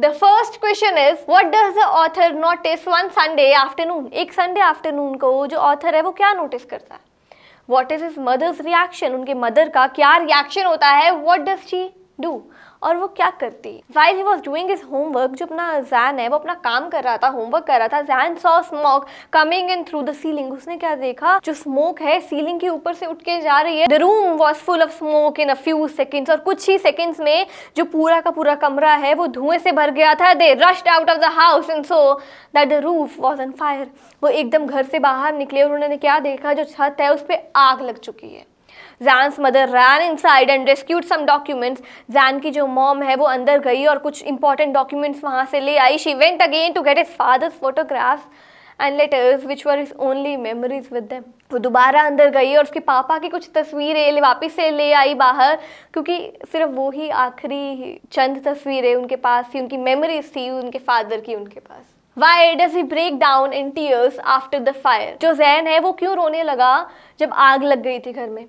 The first question is, what does the author notice one Sunday afternoon? एक Sunday afternoon को जो author है वो क्या notice करता है What is his mother's reaction? उनके mother का क्या reaction होता है What does she डू और वो क्या करती while he was doing his homework जो अपना जैन है वो अपना काम कर रहा था होमवर्क कर रहा था Zan saw smoke coming in through the ceiling उसने क्या देखा जो स्मोक है सीलिंग के ऊपर से उठ के जा रही है the room was full of smoke in a few seconds और कुछ ही सेकेंड्स में जो पूरा का पूरा कमरा है वो धुएं से भर गया था they rushed out of the house and so that the roof was on fire वो एकदम घर से बाहर निकले और उन्होंने क्या देखा जो छत है उस पर आग लग चुकी है Zan mother ran inside and rescued some documents Zan की जो मॉम है वो अंदर गई और कुछ इंपॉर्टेंट डॉक्यूमेंट्स वहाँ से ले आई she went again to get his father's photographs and letters which were his only memories with them वो दोबारा अंदर गई और उसके पापा की कुछ तस्वीरें वापस से ले आई बाहर क्योंकि सिर्फ वो ही आखिरी चंद तस्वीरें उनके पास थी उनकी मेमोरीज थी उनके फादर की उनके पास why does he break down in tears after the fire जो जैन है वो क्यों रोने लगा जब आग लग गई थी घर में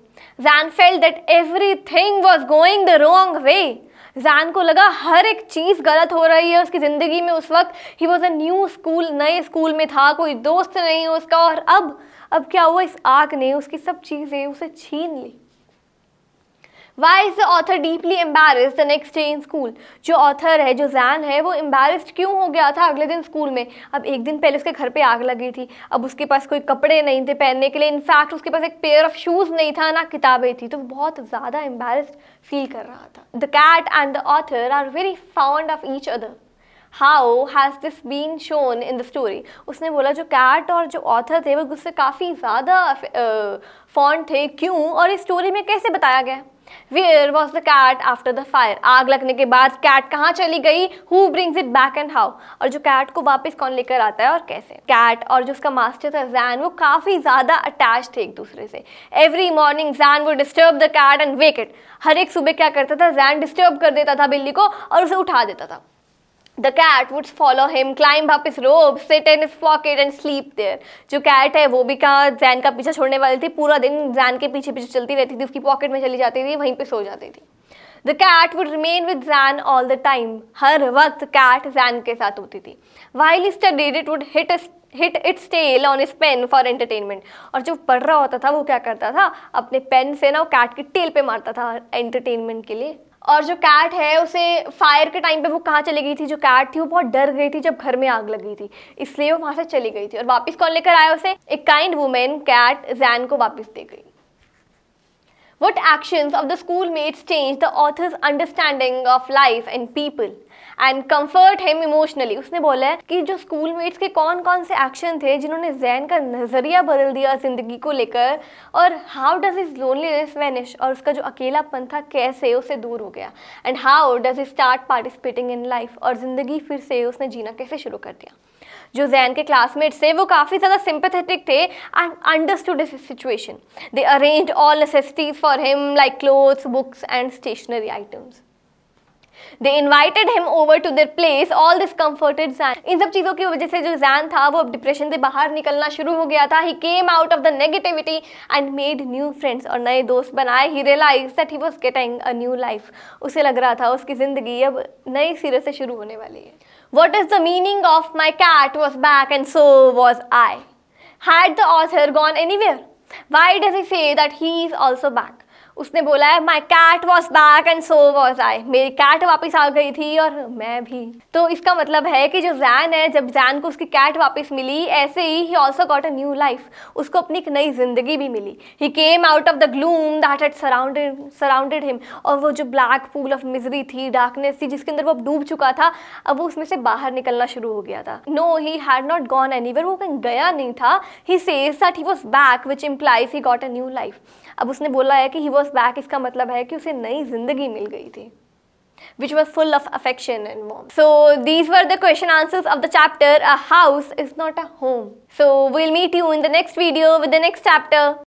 Zan felt that everything was going the wrong way Zan को लगा हर एक चीज़ गलत हो रही है उसकी ज़िंदगी में उस वक्त he was a new school नए स्कूल में था कोई दोस्त नहीं है उसका और अब अब क्या हुआ इस आग ने उसकी सब चीज़ें उसे छीन ली why is the author deeply embarrassed the next day in school जो ऑथर है जो जैन है वो एम्बेस्ड क्यों हो गया था अगले दिन स्कूल में अब एक दिन पहले उसके घर पे आग लगी थी अब उसके पास कोई कपड़े नहीं थे पहनने के लिए इनफैक्ट उसके पास एक पेयर ऑफ शूज़ नहीं था ना किताबें थी तो वो बहुत ज़्यादा एम्बेस्ड फील कर रहा था the cat and the author are very fond of each other how has this been shown in the story उसने बोला जो कैट और जो ऑथर थे वो गुस्से काफ़ी ज़्यादा फॉन्ड थे क्यों और इस स्टोरी में कैसे बताया गया where was the cat after the fire आग लगने के बाद कैट कहाँ चली गई who brings it back and how और जो कैट को वापस कौन लेकर आता है और कैसे कैट और जो उसका मास्टर था जैन वो काफ़ी ज़्यादा अटैच थे एक दूसरे से every morning Zan would disturb the cat and wake it हर एक सुबह क्या करता था जैन डिस्टर्ब कर देता था बिल्ली को और उसे उठा देता था The cat would follow him, climb up his robe, sit in his pocket and sleep there. जो cat है वो भी कहा जैन का पीछा छोड़ने वाली थी पूरा दिन जैन के पीछे पीछे चलती रहती थी उसकी पॉकेट में चली जाती थी वहीं पर सो जाती थी the cat would remain with Zan all the time हर वक्त कैट जैन के साथ होती थी while studied it would hit hit its tail on his pen for entertainment और जो पढ़ रहा होता था वो क्या करता था अपने पेन से ना वो कैट की टेल पे मारता था एंटरटेनमेंट के लिए और जो कैट है उसे फायर के टाइम पे वो कहाँ चली गई थी जो कैट थी वो बहुत डर गई थी जब घर में आग लगी थी इसलिए वो वहाँ से चली गई थी और वापस कौन लेकर आया उसे एक काइंड वुमेन कैट जैन को वापस दे गई action of the schoolmates change the author's understanding of life and people and comfort him emotionally उसने बोला है कि जो स्कूल मेट्स के कौन कौन से एक्शन थे जिन्होंने जैन का नज़रिया बदल दिया जिंदगी को लेकर और how does his loneliness vanish और उसका जो अकेलापन था कैसे उससे दूर हो गया and how does his start participating in life और ज़िंदगी फिर से उसने जीना कैसे शुरू कर दिया जो जैन के क्लासमेट्स थे वो काफ़ी ज़्यादा सिंपथेटिक थे and understood his situation they arrange all necessities for him like clothes books and stationery items they invited him over to their place all this comforted Zan इन सब चीज़ों की वजह से जो जैन था वो अब डिप्रेशन से बाहर निकलना शुरू हो गया था he came out of the negativity and made new friends और नए दोस्त बनाए he realize that he was getting a new life उसे लग रहा था उसकी ज़िंदगी अब नए सिरे से शुरू होने वाली है what is the meaning of my cat was back and so was I had the author gone anywhere why does he say that he is also back उसने बोला है my cat was back and so was I मेरी cat वापस आ गई थी और मैं भी तो इसका मतलब है कि जो जैन है जब जैन को उसकी कैट वापस मिली ऐसे ही he also got a new life उसको अपनी एक नई जिंदगी भी मिली he came out of the gloom that had surrounded surrounded him और वो जो ब्लैक पूल ऑफ मिजरी थी डार्कनेस थी जिसके अंदर वो अब डूब चुका था अब वो उसमें से बाहर निकलना शुरू हो गया था no he had not gone any वो कहीं गया नहीं था he says that he was back which implies he got a new life अब उसने बोला है कि ही वॉज बैक इसका मतलब है कि उसे नई जिंदगी मिल गई थी which was full of affection and warm so these were the question answers of the chapter a house is not a home so will meet you in the next video with the next chapter